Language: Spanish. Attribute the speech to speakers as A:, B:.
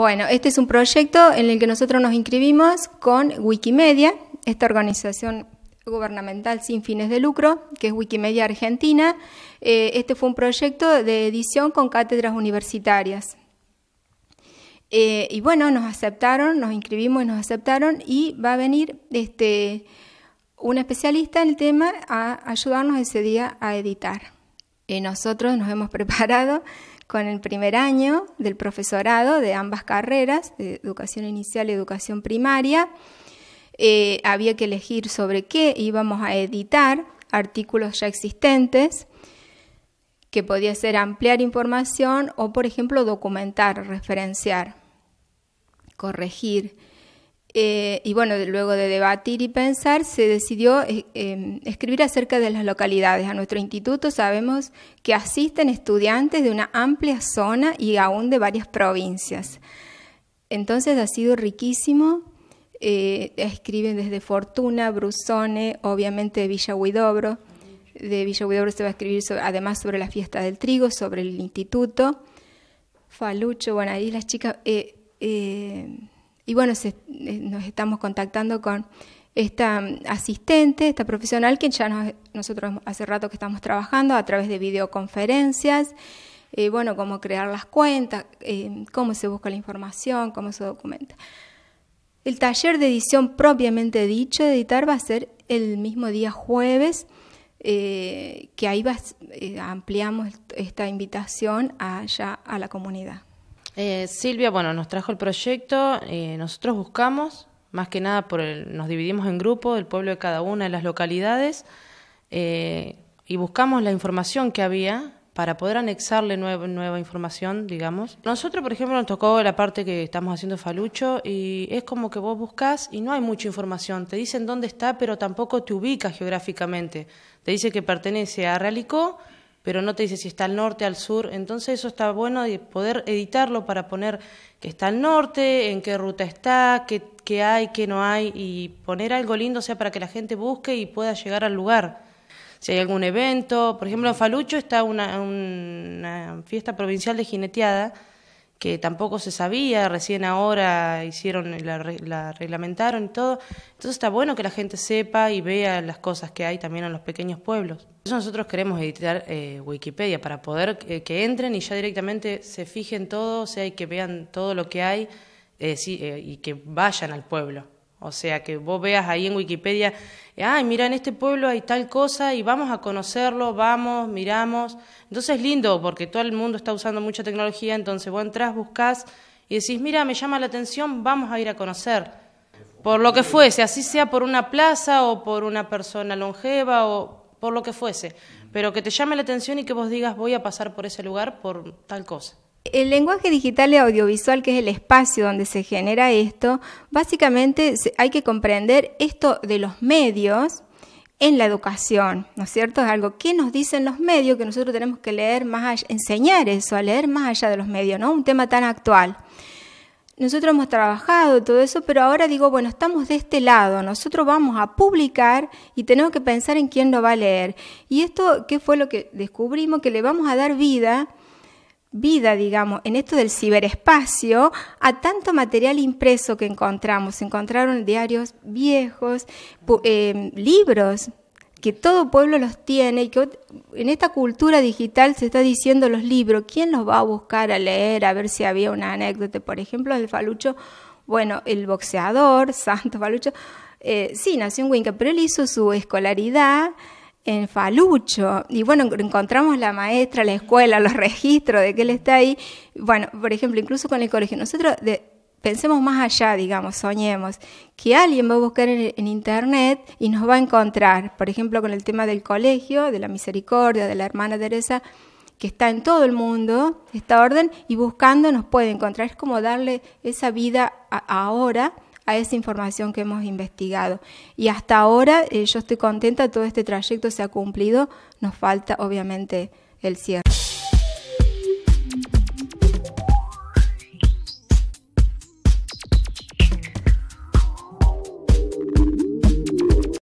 A: Bueno, este es un proyecto en el que nosotros nos inscribimos con Wikimedia, esta organización gubernamental sin fines de lucro, que es Wikimedia Argentina. Eh, este fue un proyecto de edición con cátedras universitarias. Eh, y bueno, nos aceptaron, nos inscribimos y nos aceptaron y va a venir este, un especialista en el tema a ayudarnos ese día a editar. Eh, nosotros nos hemos preparado con el primer año del profesorado de ambas carreras, de educación inicial y educación primaria. Eh, había que elegir sobre qué íbamos a editar artículos ya existentes, que podía ser ampliar información o, por ejemplo, documentar, referenciar, corregir. Eh, y bueno, luego de debatir y pensar, se decidió eh, em, escribir acerca de las localidades. A nuestro instituto sabemos que asisten estudiantes de una amplia zona y aún de varias provincias. Entonces ha sido riquísimo. Eh, escriben desde Fortuna, Brusone, obviamente de Villa Huidobro. De Villa Huidobro se va a escribir además sobre la fiesta del trigo, sobre el instituto. Falucho, bueno, ahí las chicas y bueno, eh, nos estamos contactando con esta mm, asistente, esta profesional, que ya nosotros hace rato que estamos trabajando a través de videoconferencias, eh, bueno, cómo crear las cuentas, eh, cómo se busca la información, cómo se documenta. El taller de edición propiamente dicho de editar va a ser el mismo día jueves, que ahí ampliamos esta invitación allá a la comunidad.
B: Eh, Silvia, bueno, nos trajo el proyecto, eh, nosotros buscamos, más que nada por nos dividimos en grupos, el pueblo de cada una de las localidades, eh, y buscamos la información que había para poder anexarle nueva, información, digamos. Nosotros, por ejemplo, nos tocó la parte que estamos haciendo Falucho y es como que vos buscas y no hay mucha información. Te dicen dónde está, pero tampoco te ubicas geográficamente. Te dice que pertenece a Ralicó pero no te dice si está al norte, al sur. Entonces eso está bueno de poder editarlo para poner que está al norte, en qué ruta está, qué, hay, qué no hay, y poner algo lindo, o sea, para que la gente busque y pueda llegar al lugar. Si hay algún evento, por ejemplo, en Falucho está una, una fiesta provincial de jineteada, que tampoco se sabía, recién ahora hicieron, la, reglamentaron y todo. Entonces está bueno que la gente sepa y vea las cosas que hay también en los pequeños pueblos. Eso nosotros queremos editar eh, Wikipedia para poder eh, que entren y ya directamente se fijen todo, o sea, y que vean todo lo que hay eh, y que vayan al pueblo. O sea, que vos veas ahí en Wikipedia, ay, mira, en este pueblo hay tal cosa y vamos a conocerlo, vamos, miramos. Entonces es lindo porque todo el mundo está usando mucha tecnología, entonces vos entras, buscas y decís, mira, me llama la atención, vamos a ir a conocer. Por lo que fuese, así sea por una plaza o por una persona longeva o por lo que fuese, pero que te llame la atención y que vos digas, voy a pasar por ese lugar por tal cosa.
A: El lenguaje digital y audiovisual, que es el espacio donde se genera esto, básicamente hay que comprender esto de los medios en la educación, ¿no es cierto? Es algo que nos dicen los medios que nosotros tenemos que leer más enseñar eso, a leer más allá de los medios, ¿no? Un tema tan actual. Nosotros hemos trabajado todo eso, pero ahora digo, bueno, estamos de este lado, nosotros vamos a publicar y tenemos que pensar en quién lo va a leer. Y esto, ¿qué fue lo que descubrimos? Que le vamos a dar vida vida, digamos, en esto del ciberespacio, a tanto material impreso que encontramos. Se Encontraron diarios viejos, eh, libros, que todo pueblo los tiene y que en esta cultura digital se está diciendo los libros, ¿quién los va a buscar a leer? A ver si había una anécdota, por ejemplo, el falucho, bueno, el boxeador, Santo Falucho, eh, sí, nació en Winca, pero él hizo su escolaridad en Falucho. Y bueno, encontramos la maestra, la escuela, los registros de que él está ahí. Bueno, por ejemplo, incluso con el colegio. Nosotros de, pensemos más allá, digamos, soñemos, que alguien va a buscar en, Internet y nos va a encontrar, por ejemplo, con el tema del colegio, de la misericordia, de la hermana Teresa, que está en todo el mundo, esta orden, y buscando nos puede encontrar. Es como darle esa vida ahora a esa información que hemos investigado. Y hasta ahora eh, yo estoy contenta, todo este trayecto se ha cumplido, nos falta obviamente el cierre.